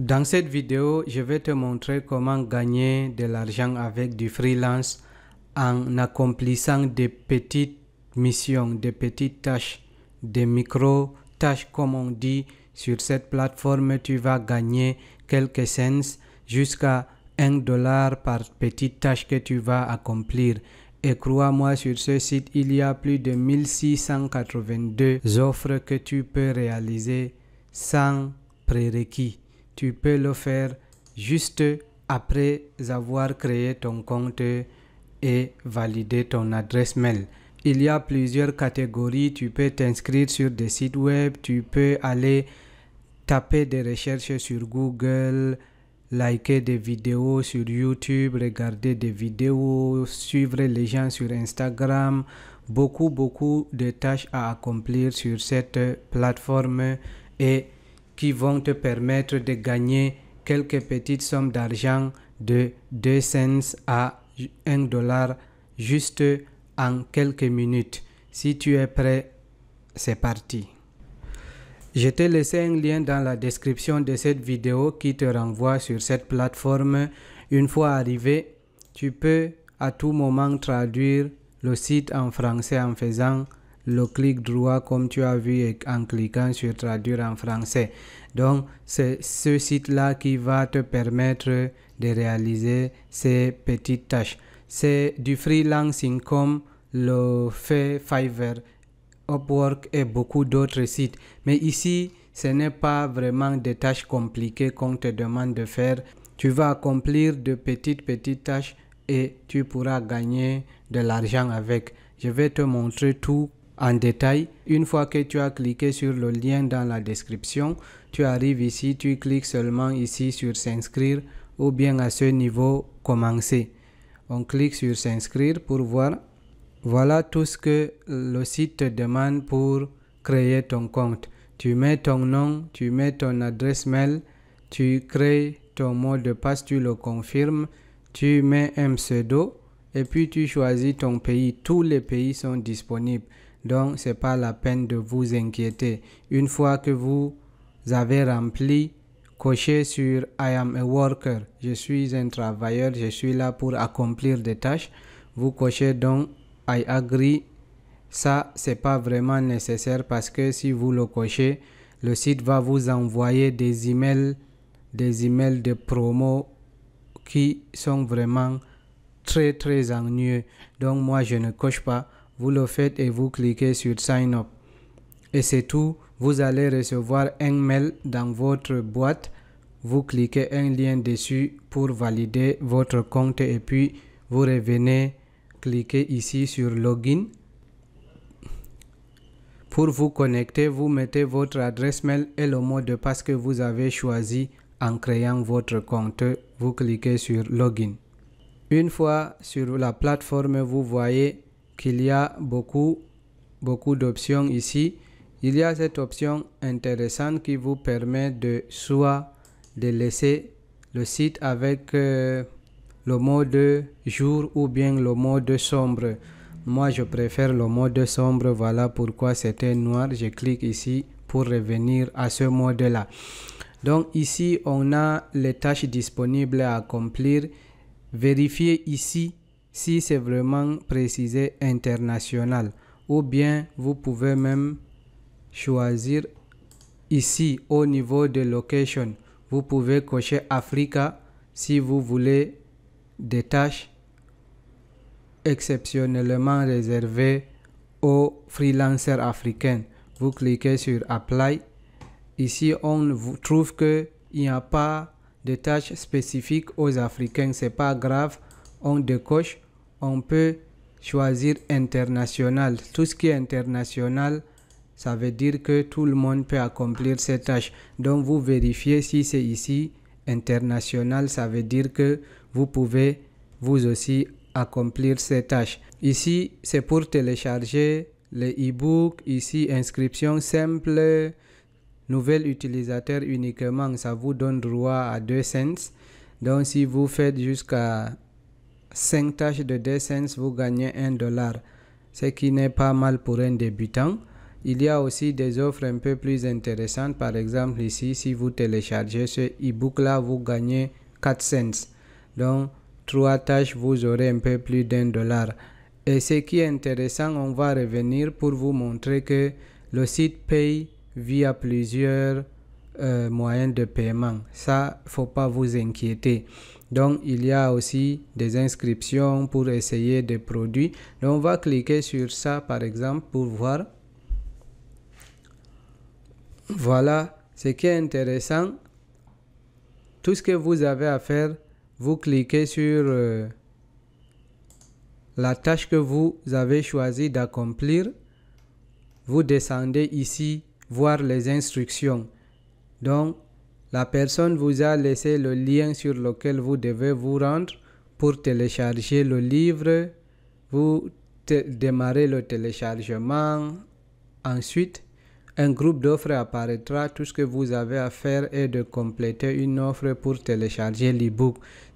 Dans cette vidéo, je vais te montrer comment gagner de l'argent avec du freelance en accomplissant des petites missions, des petites tâches, des micro-tâches comme on dit. Sur cette plateforme, tu vas gagner quelques cents jusqu'à 1 dollar par petite tâche que tu vas accomplir. Et crois-moi, sur ce site, il y a plus de 1682 offres que tu peux réaliser sans prérequis tu peux le faire juste après avoir créé ton compte et validé ton adresse mail. Il y a plusieurs catégories. Tu peux t'inscrire sur des sites web, tu peux aller taper des recherches sur Google, liker des vidéos sur YouTube, regarder des vidéos, suivre les gens sur Instagram. Beaucoup, beaucoup de tâches à accomplir sur cette plateforme et qui vont te permettre de gagner quelques petites sommes d'argent de 2 cents à 1 dollar juste en quelques minutes. Si tu es prêt, c'est parti. Je te laissé un lien dans la description de cette vidéo qui te renvoie sur cette plateforme. Une fois arrivé, tu peux à tout moment traduire le site en français en faisant le clic droit comme tu as vu en cliquant sur traduire en français. Donc c'est ce site-là qui va te permettre de réaliser ces petites tâches. C'est du freelancing comme le fait Fiverr, Upwork et beaucoup d'autres sites. Mais ici, ce n'est pas vraiment des tâches compliquées qu'on te demande de faire. Tu vas accomplir de petites petites tâches et tu pourras gagner de l'argent avec. Je vais te montrer tout en détail, une fois que tu as cliqué sur le lien dans la description, tu arrives ici, tu cliques seulement ici sur s'inscrire ou bien à ce niveau commencer. On clique sur s'inscrire pour voir. Voilà tout ce que le site te demande pour créer ton compte. Tu mets ton nom, tu mets ton adresse mail, tu crées ton mot de passe, tu le confirmes, tu mets un pseudo et puis tu choisis ton pays. Tous les pays sont disponibles. Donc, ce n'est pas la peine de vous inquiéter. Une fois que vous avez rempli, cochez sur I am a worker. Je suis un travailleur, je suis là pour accomplir des tâches. Vous cochez donc I agree. Ça, c'est pas vraiment nécessaire parce que si vous le cochez, le site va vous envoyer des emails, des emails de promo qui sont vraiment très très ennuyeux. Donc moi je ne coche pas vous le faites et vous cliquez sur Sign Up. Et c'est tout, vous allez recevoir un mail dans votre boîte. Vous cliquez un lien dessus pour valider votre compte et puis vous revenez, cliquez ici sur Login. Pour vous connecter, vous mettez votre adresse mail et le mot de passe que vous avez choisi en créant votre compte. Vous cliquez sur Login. Une fois sur la plateforme, vous voyez qu'il y a beaucoup, beaucoup d'options ici. Il y a cette option intéressante qui vous permet de soit de laisser le site avec euh, le mode jour ou bien le mode sombre. Moi, je préfère le mode sombre. Voilà pourquoi c'était noir. Je clique ici pour revenir à ce mode-là. Donc ici, on a les tâches disponibles à accomplir. Vérifiez ici si c'est vraiment précisé international. Ou bien vous pouvez même choisir ici au niveau de location. Vous pouvez cocher Africa si vous voulez des tâches exceptionnellement réservées aux freelancers africains. Vous cliquez sur Apply. Ici, on trouve qu'il n'y a pas de tâches spécifiques aux Africains. C'est pas grave on décoche, on peut choisir international. Tout ce qui est international, ça veut dire que tout le monde peut accomplir cette tâches. Donc vous vérifiez si c'est ici international, ça veut dire que vous pouvez vous aussi accomplir ces tâches. Ici, c'est pour télécharger les e Ici, inscription simple, nouvel utilisateur uniquement. Ça vous donne droit à deux cents. Donc si vous faites jusqu'à 5 tâches de 2 cents, vous gagnez 1 dollar, ce qui n'est pas mal pour un débutant. Il y a aussi des offres un peu plus intéressantes. Par exemple, ici, si vous téléchargez ce e-book là, vous gagnez 4 cents. Donc, 3 tâches, vous aurez un peu plus d'un dollar. Et ce qui est intéressant, on va revenir pour vous montrer que le site paye via plusieurs euh, moyen de paiement. Ça, faut pas vous inquiéter. Donc, il y a aussi des inscriptions pour essayer des produits. Donc, on va cliquer sur ça, par exemple, pour voir. Voilà, ce qui est intéressant, tout ce que vous avez à faire, vous cliquez sur euh, la tâche que vous avez choisi d'accomplir. Vous descendez ici, voir les instructions. Donc, la personne vous a laissé le lien sur lequel vous devez vous rendre pour télécharger le livre. Vous démarrez le téléchargement. Ensuite, un groupe d'offres apparaîtra. Tout ce que vous avez à faire est de compléter une offre pour télécharger le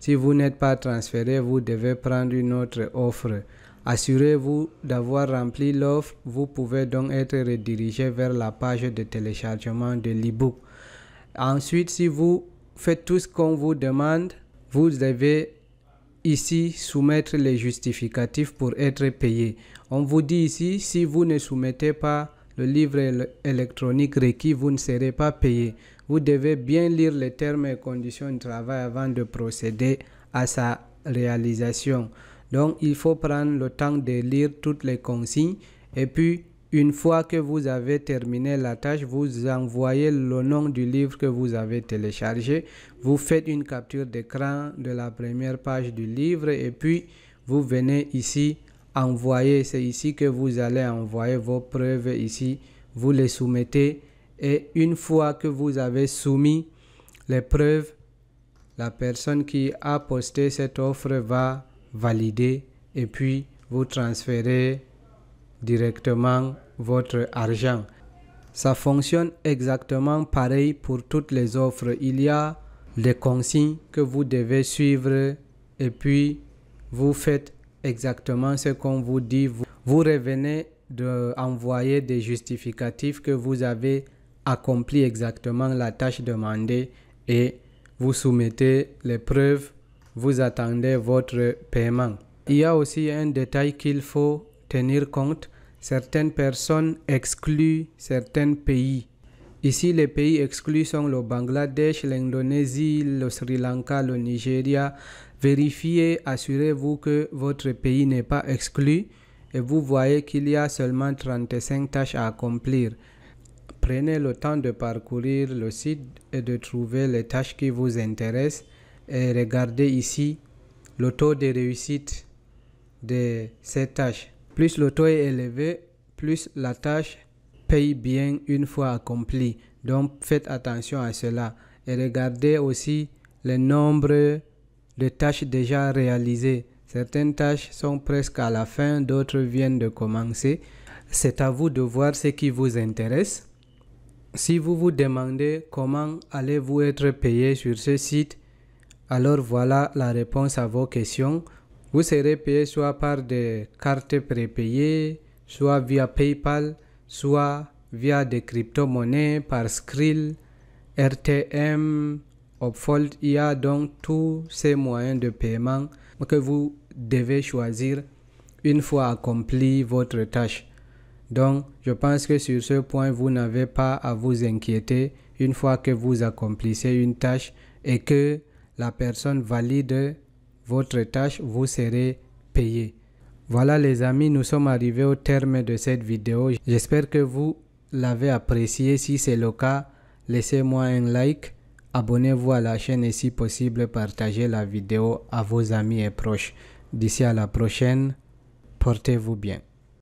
Si vous n'êtes pas transféré, vous devez prendre une autre offre. Assurez-vous d'avoir rempli l'offre. Vous pouvez donc être redirigé vers la page de téléchargement de l'ebook Ensuite, si vous faites tout ce qu'on vous demande, vous devez ici soumettre les justificatifs pour être payé. On vous dit ici, si vous ne soumettez pas le livre électronique requis, vous ne serez pas payé. Vous devez bien lire les termes et conditions de travail avant de procéder à sa réalisation. Donc, il faut prendre le temps de lire toutes les consignes et puis une fois que vous avez terminé la tâche, vous envoyez le nom du livre que vous avez téléchargé. Vous faites une capture d'écran de la première page du livre et puis vous venez ici envoyer. C'est ici que vous allez envoyer vos preuves ici. Vous les soumettez et une fois que vous avez soumis les preuves, la personne qui a posté cette offre va valider et puis vous transférez directement votre argent. Ça fonctionne exactement pareil pour toutes les offres. Il y a les consignes que vous devez suivre et puis vous faites exactement ce qu'on vous dit. Vous, revenez d'envoyer envoyer des justificatifs que vous avez accompli exactement la tâche demandée et vous soumettez les preuves, vous attendez votre paiement. Il y a aussi un détail qu'il faut tenir compte certaines personnes excluent certains pays. Ici, les pays exclus sont le Bangladesh, l'Indonésie, le Sri Lanka, le Nigeria. Vérifiez, assurez-vous que votre pays n'est pas exclu et vous voyez qu'il y a seulement 35 tâches à accomplir. Prenez le temps de parcourir le site et de trouver les tâches qui vous intéressent et regardez ici le taux de réussite de ces tâches. Plus le taux est élevé, plus la tâche paye bien une fois accomplie. Donc faites attention à cela. Et regardez aussi le nombre de tâches déjà réalisées. Certaines tâches sont presque à la fin, d'autres viennent de commencer. C'est à vous de voir ce qui vous intéresse. Si vous vous demandez comment allez-vous être payé sur ce site, alors voilà la réponse à vos questions. Vous serez payé soit par des cartes prépayées, soit via PayPal, soit via des crypto-monnaies par Skrill, RTM, y a donc tous ces moyens de paiement que vous devez choisir une fois accompli votre tâche. Donc, je pense que sur ce point, vous n'avez pas à vous inquiéter une fois que vous accomplissez une tâche et que la personne valide votre tâche, vous serez payé. Voilà les amis, nous sommes arrivés au terme de cette vidéo. J'espère que vous l'avez apprécié. Si c'est le cas, laissez-moi un like, abonnez-vous à la chaîne et si possible, partagez la vidéo à vos amis et proches. D'ici à la prochaine, portez-vous bien.